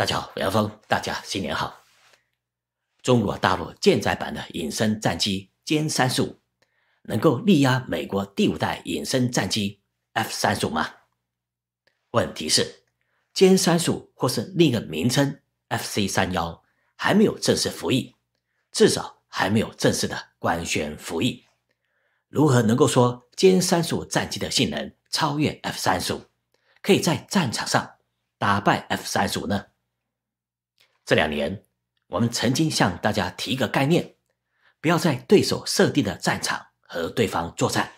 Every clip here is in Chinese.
大家好，李杨峰，大家新年好。中国大陆舰载版的隐身战机歼三十五能够力压美国第五代隐身战机 F 三十五吗？问题是，歼三十五或是另一个名称 F C 三幺还没有正式服役，至少还没有正式的官宣服役。如何能够说歼三十五战机的性能超越 F 三十五，可以在战场上打败 F 三十五呢？这两年，我们曾经向大家提一个概念：，不要在对手设定的战场和对方作战，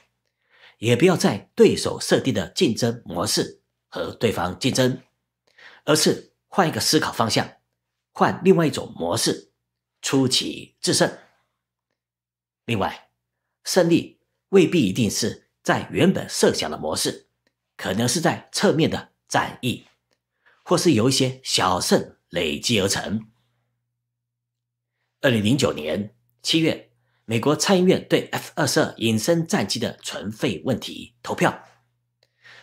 也不要在对手设定的竞争模式和对方竞争，而是换一个思考方向，换另外一种模式，出奇制胜。另外，胜利未必一定是在原本设想的模式，可能是在侧面的战役，或是有一些小胜。累积而成。二零零九年七月，美国参议院对 F 二十二隐身战机的存废问题投票，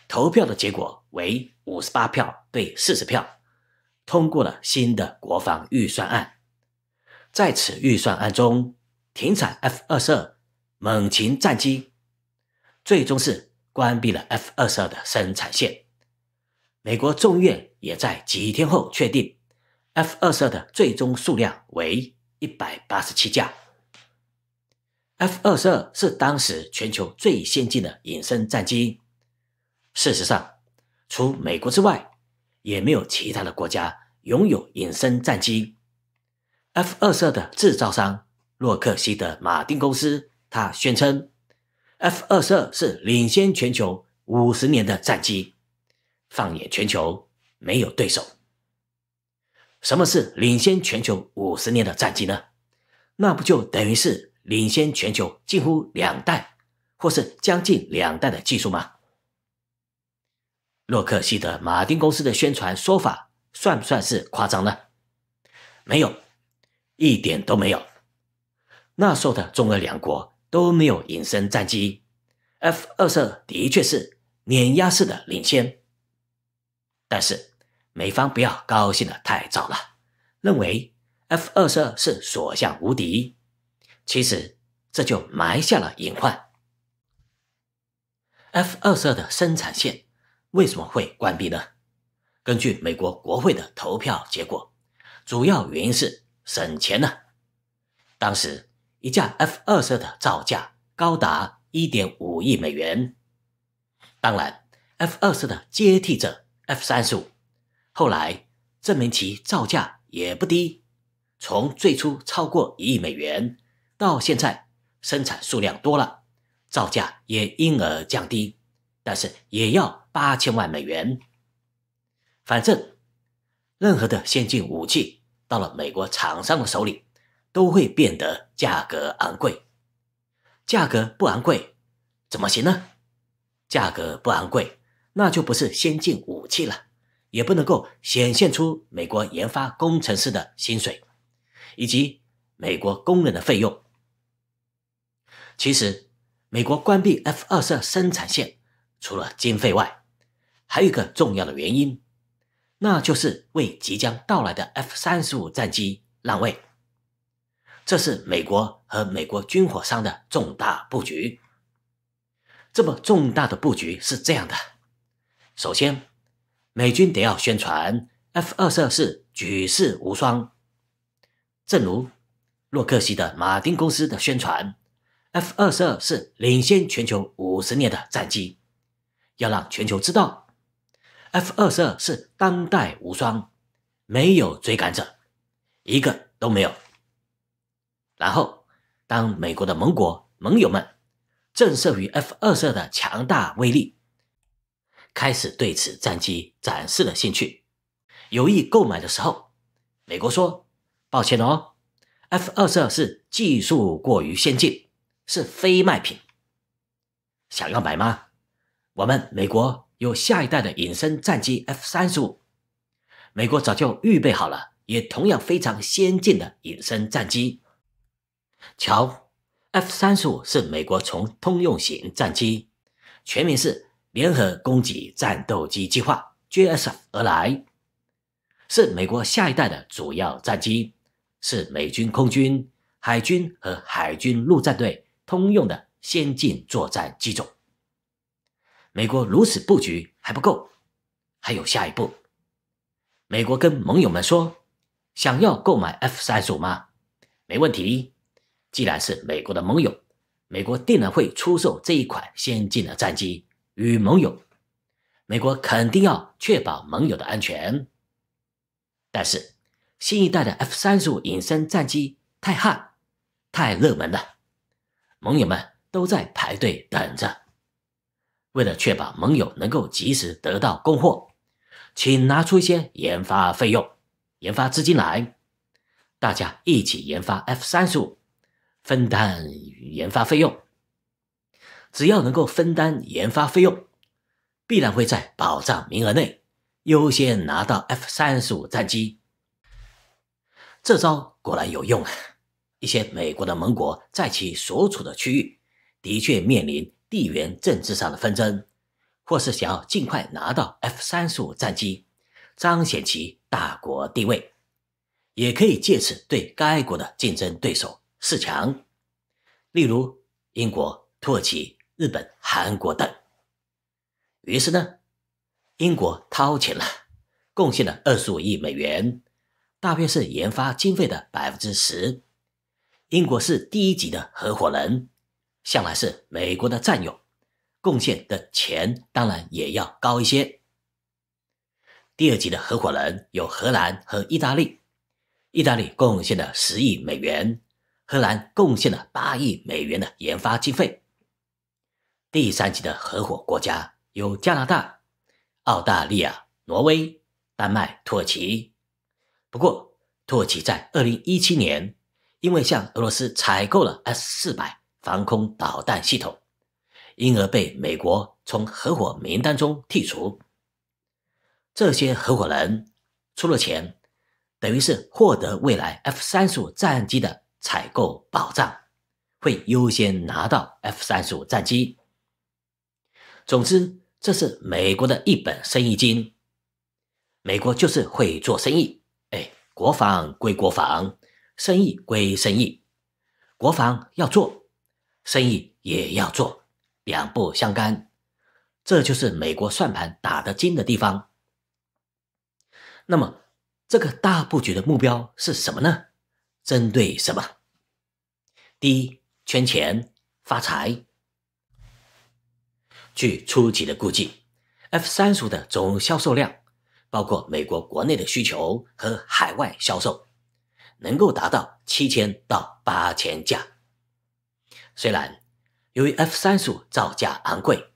投票的结果为五十八票对四十票，通过了新的国防预算案。在此预算案中，停产 F 二十二猛禽战机，最终是关闭了 F 二十二的生产线。美国众议院也在几天后确定。F 二十二的最终数量为一百八十七架。F 二十二是当时全球最先进的隐身战机。事实上，除美国之外，也没有其他的国家拥有隐身战机。F 二十二的制造商洛克希德马丁公司，他宣称 F 二十二是领先全球五十年的战机，放眼全球没有对手。什么是领先全球五十年的战绩呢？那不就等于是领先全球近乎两代，或是将近两代的技术吗？洛克希德·马丁公司的宣传说法算不算是夸张呢？没有，一点都没有。那时候的中俄两国都没有隐身战机，F 二十二的确是碾压式的领先，但是。美方不要高兴的太早了，认为 F 二十二是所向无敌，其实这就埋下了隐患。F 二十二的生产线为什么会关闭呢？根据美国国会的投票结果，主要原因是省钱呢。当时一架 F 二十二的造价高达一点五亿美元，当然，F 二十二的接替者 F 三十五。后来证明其造价也不低，从最初超过一亿美元，到现在生产数量多了，造价也因而降低，但是也要八千万美元。反正任何的先进武器到了美国厂商的手里，都会变得价格昂贵。价格不昂贵怎么行呢？价格不昂贵那就不是先进武器了。也不能够显现出美国研发工程师的薪水，以及美国工人的费用。其实，美国关闭 F 二十二生产线，除了经费外，还有一个重要的原因，那就是为即将到来的 F 三十五战机让位。这是美国和美国军火商的重大布局。这么重大的布局是这样的：首先。美军得要宣传 F 二十二是举世无双，正如洛克希的马丁公司的宣传，F 二十二是领先全球五十年的战机，要让全球知道 F 二十二是当代无双，没有追赶者，一个都没有。然后，当美国的盟国盟友们震慑于 F 二十二的强大威力。开始对此战机展示了兴趣，有意购买的时候，美国说：“抱歉哦，F 二十二是技术过于先进，是非卖品。想要买吗？我们美国有下一代的隐身战机 F 三十五，美国早就预备好了，也同样非常先进的隐身战机。瞧，F 三十五是美国从通用型战机，全名是。”联合攻击战斗机计划 j s s 而来，是美国下一代的主要战机，是美军空军、海军和海军陆战队通用的先进作战机种。美国如此布局还不够，还有下一步。美国跟盟友们说：“想要购买 F 三十五吗？没问题，既然是美国的盟友，美国定然会出售这一款先进的战机。”与盟友，美国肯定要确保盟友的安全。但是新一代的 F 三十五隐身战机太悍、太热门了，盟友们都在排队等着。为了确保盟友能够及时得到供货，请拿出一些研发费用、研发资金来，大家一起研发 F 三十五，分担研发费用。只要能够分担研发费用，必然会在保障名额内优先拿到 F 三十五战机。这招果然有用，啊！一些美国的盟国在其所处的区域的确面临地缘政治上的纷争，或是想要尽快拿到 F 三十五战机，彰显其大国地位，也可以借此对该国的竞争对手示强。例如英国、土耳其。日本、韩国等，于是呢，英国掏钱了，贡献了二十五亿美元，大约是研发经费的百分之十。英国是第一级的合伙人，向来是美国的战友，贡献的钱当然也要高一些。第二级的合伙人有荷兰和意大利，意大利贡献了十亿美元，荷兰贡献了八亿美元的研发经费。第三级的合伙国家有加拿大、澳大利亚、挪威、丹麦、土耳其。不过，土耳其在二零一七年因为向俄罗斯采购了 S 四百防空导弹系统，因而被美国从合伙名单中剔除。这些合伙人出了钱，等于是获得未来 F 三十五战机的采购保障，会优先拿到 F 三十五战机。总之，这是美国的一本生意经。美国就是会做生意。哎，国防归国防，生意归生意。国防要做，生意也要做，两不相干。这就是美国算盘打得精的地方。那么，这个大布局的目标是什么呢？针对什么？第一，圈钱发财。据初级的估计，F 三十五的总销售量，包括美国国内的需求和海外销售，能够达到七千到八千架。虽然由于 F 三十五造价昂贵，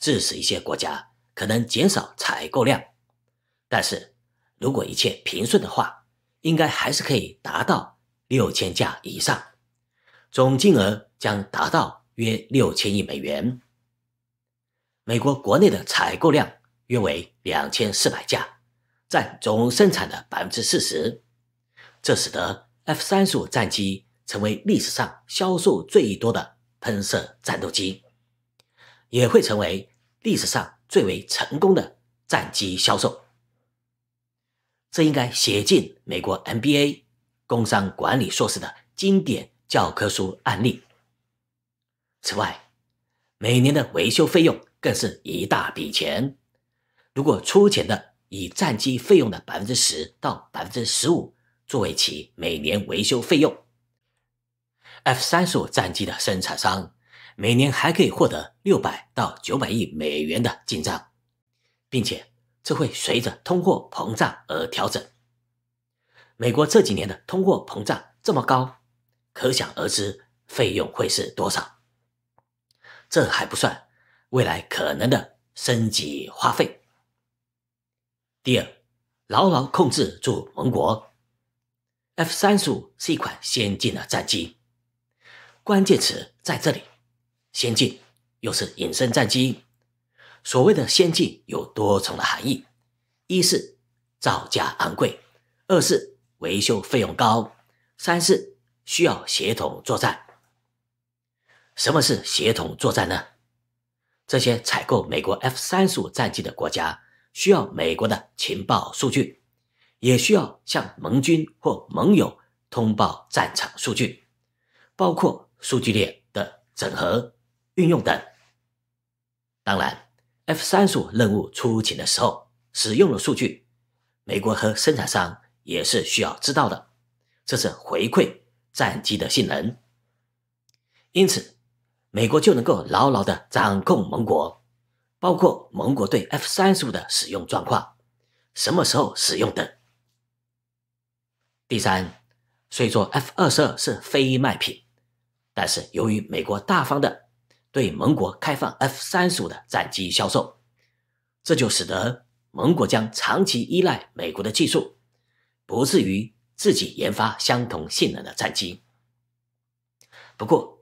致使一些国家可能减少采购量，但是如果一切平顺的话，应该还是可以达到六千架以上，总金额将达到约六千亿美元。美国国内的采购量约为两千四百架，占总生产的百分之四十。这使得 F 三十五战机成为历史上销售最多的喷射战斗机，也会成为历史上最为成功的战机销售。这应该写进美国 MBA 工商管理硕士的经典教科书案例。此外，每年的维修费用。更是一大笔钱。如果出钱的以战机费用的百分之十到百分之十五作为其每年维修费用，F 三十五战机的生产商每年还可以获得六百到九百亿美元的进账，并且这会随着通货膨胀而调整。美国这几年的通货膨胀这么高，可想而知费用会是多少。这还不算。未来可能的升级花费。第二，牢牢控制住盟国。F 三十五是一款先进的战机，关键词在这里：先进，又是隐身战机。所谓的先进有多重的含义：一是造价昂贵，二是维修费用高，三是需要协同作战。什么是协同作战呢？这些采购美国 F 三十五战机的国家需要美国的情报数据，也需要向盟军或盟友通报战场数据，包括数据链的整合、运用等。当然，F 三十五任务出勤的时候使用的数据，美国和生产商也是需要知道的，这是回馈战机的性能。因此。美国就能够牢牢的掌控盟国，包括盟国对 F 三十五的使用状况，什么时候使用的。第三，虽说 F 二十二是非卖品，但是由于美国大方的对盟国开放 F 三十五的战机销售，这就使得盟国将长期依赖美国的技术，不至于自己研发相同性能的战机。不过，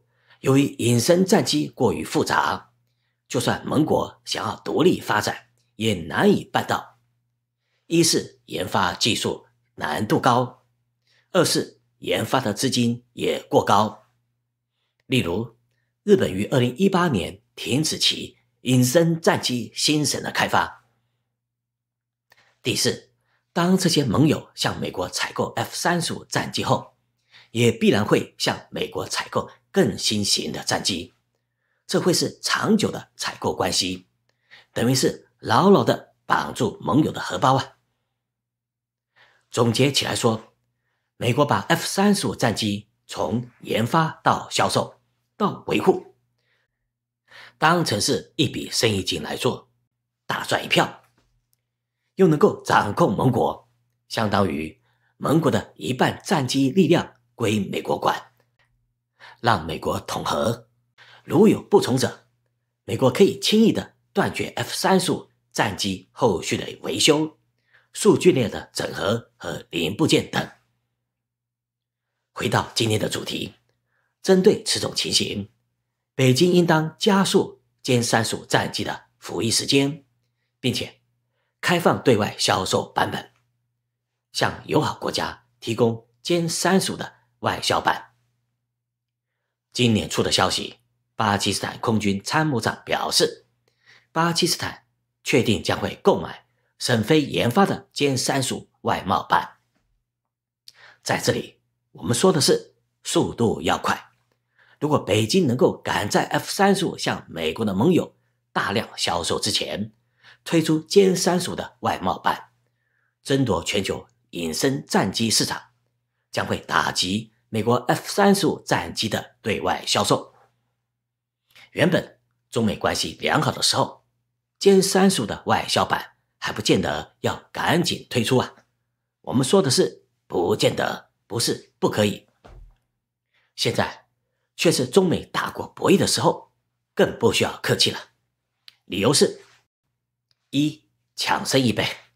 由于隐身战机过于复杂，就算盟国想要独立发展，也难以办到。一是研发技术难度高，二是研发的资金也过高。例如，日本于二零一八年停止其隐身战机“新神”的开发。第四，当这些盟友向美国采购 F 三十五战机后，也必然会向美国采购。更新型的战机，这会是长久的采购关系，等于是牢牢的绑住盟友的荷包啊。总结起来说，美国把 F 三十五战机从研发到销售到维护，当成是一笔生意进来做，大赚一票，又能够掌控盟国，相当于盟国的一半战机力量归美国管。让美国统合，如有不从者，美国可以轻易的断绝 F 三十五战机后续的维修、数据链的整合和零部件等。回到今天的主题，针对此种情形，北京应当加速歼三十五战机的服役时间，并且开放对外销售版本，向友好国家提供歼三十五的外销版。今年初的消息，巴基斯坦空军参谋长表示，巴基斯坦确定将会购买沈飞研发的歼三十五外贸版。在这里，我们说的是速度要快。如果北京能够赶在 F 三十五向美国的盟友大量销售之前推出歼三十五的外贸版，争夺全球隐身战机市场，将会打击。美国 F 三十五战机的对外销售，原本中美关系良好的时候，歼三十五的外销版还不见得要赶紧推出啊。我们说的是不见得，不是不可以。现在却是中美大国博弈的时候，更不需要客气了。理由是：一抢生意呗。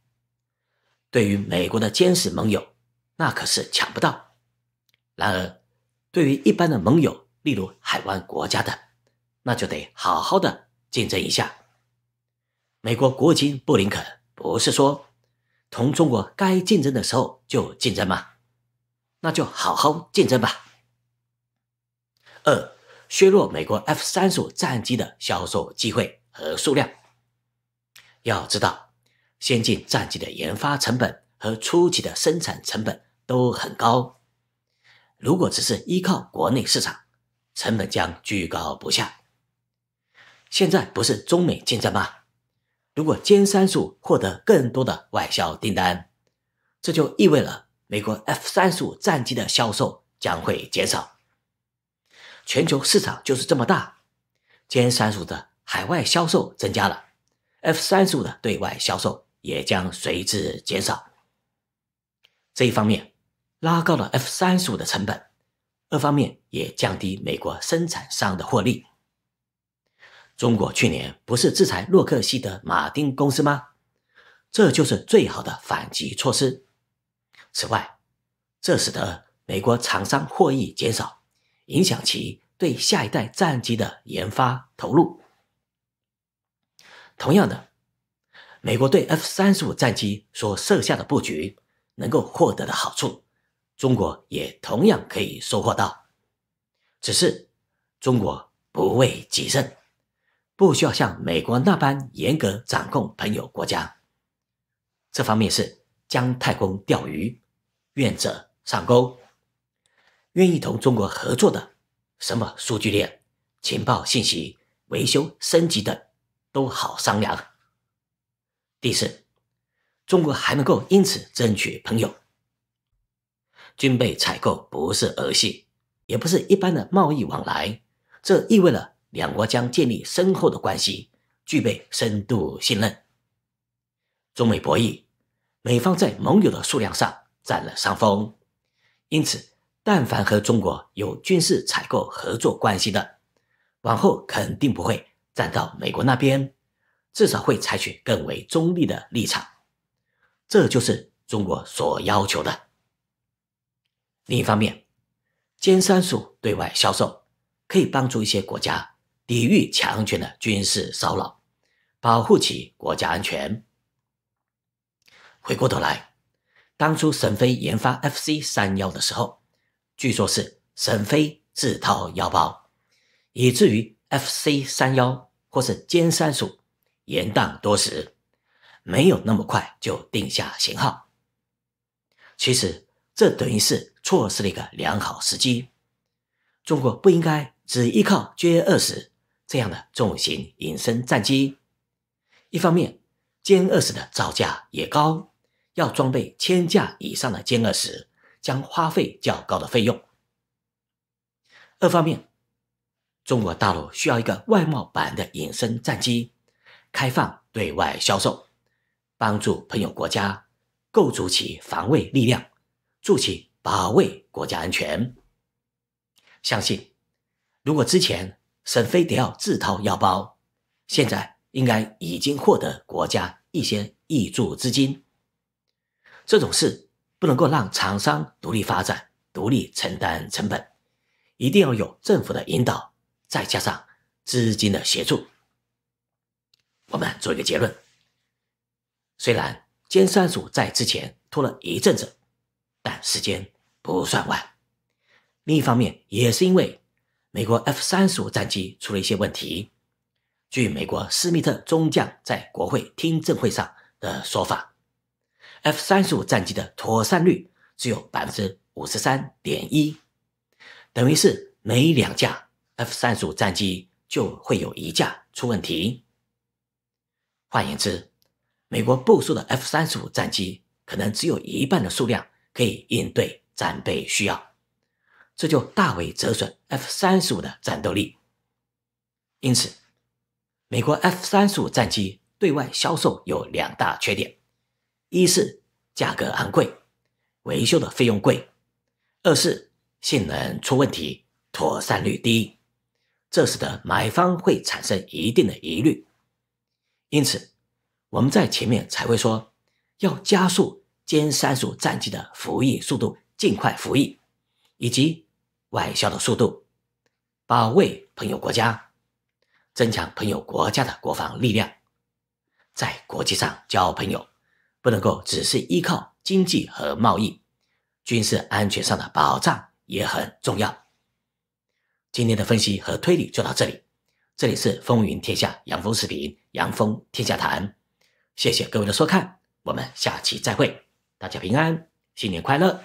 对于美国的坚实盟友，那可是抢不到。然而，对于一般的盟友，例如海湾国家的，那就得好好的竞争一下。美国国务卿布林肯不是说，同中国该竞争的时候就竞争吗？那就好好竞争吧。二，削弱美国 F 三十五战机的销售机会和数量。要知道，先进战机的研发成本和初期的生产成本都很高。如果只是依靠国内市场，成本将居高不下。现在不是中美竞争吗？如果歼三十五获得更多的外销订单，这就意味着美国 F 三十五战机的销售将会减少。全球市场就是这么大，歼三十五的海外销售增加了，F 三十五的对外销售也将随之减少。这一方面。拉高了 F 三十五的成本，二方面也降低美国生产商的获利。中国去年不是制裁洛克希德·马丁公司吗？这就是最好的反击措施。此外，这使得美国厂商获益减少，影响其对下一代战机的研发投入。同样的，美国对 F 三十五战机所设下的布局，能够获得的好处。中国也同样可以收获到，只是中国不畏己任，不需要像美国那般严格掌控朋友国家。这方面是姜太公钓鱼，愿者上钩。愿意同中国合作的，什么数据链、情报信息、维修升级等，都好商量。第四，中国还能够因此争取朋友。军备采购不是儿戏，也不是一般的贸易往来，这意味着两国将建立深厚的关系，具备深度信任。中美博弈，美方在盟友的数量上占了上风，因此，但凡和中国有军事采购合作关系的，往后肯定不会站到美国那边，至少会采取更为中立的立场，这就是中国所要求的。另一方面，歼三十五对外销售可以帮助一些国家抵御强权的军事骚扰，保护其国家安全。回过头来，当初沈飞研发 FC 三幺的时候，据说是沈飞自掏腰包，以至于 FC 三幺或是歼三十五延宕多时，没有那么快就定下型号。其实。这等于是错失了一个良好时机。中国不应该只依靠歼二十这样的重型隐身战机。一方面，歼二十的造价也高，要装备千架以上的歼二十，将花费较高的费用。二方面，中国大陆需要一个外贸版的隐身战机，开放对外销售，帮助朋友国家构筑其防卫力量。筑起保卫国家安全，相信如果之前沈飞得要自掏腰包，现在应该已经获得国家一些益助资金。这种事不能够让厂商独立发展、独立承担成本，一定要有政府的引导，再加上资金的协助。我们做一个结论：虽然歼三十五在之前拖了一阵子。时间不算晚。另一方面，也是因为美国 F 三十五战机出了一些问题。据美国斯密特中将在国会听证会上的说法，F 三十五战机的妥善率只有百分之五十三点一，等于是每两架 F 三十五战机就会有一架出问题。换言之，美国部署的 F 三十五战机可能只有一半的数量。可以应对战备需要，这就大为折损 F 三十五的战斗力。因此，美国 F 三十五战机对外销售有两大缺点：一是价格昂贵，维修的费用贵；二是性能出问题，妥善率低。这使得买方会产生一定的疑虑。因此，我们在前面才会说要加速。歼三十五战机的服役速度，尽快服役，以及外销的速度，保卫朋友国家，增强朋友国家的国防力量，在国际上交朋友，不能够只是依靠经济和贸易，军事安全上的保障也很重要。今天的分析和推理就到这里，这里是风云天下杨峰视频，杨峰天下谈，谢谢各位的收看，我们下期再会。大家平安，新年快乐！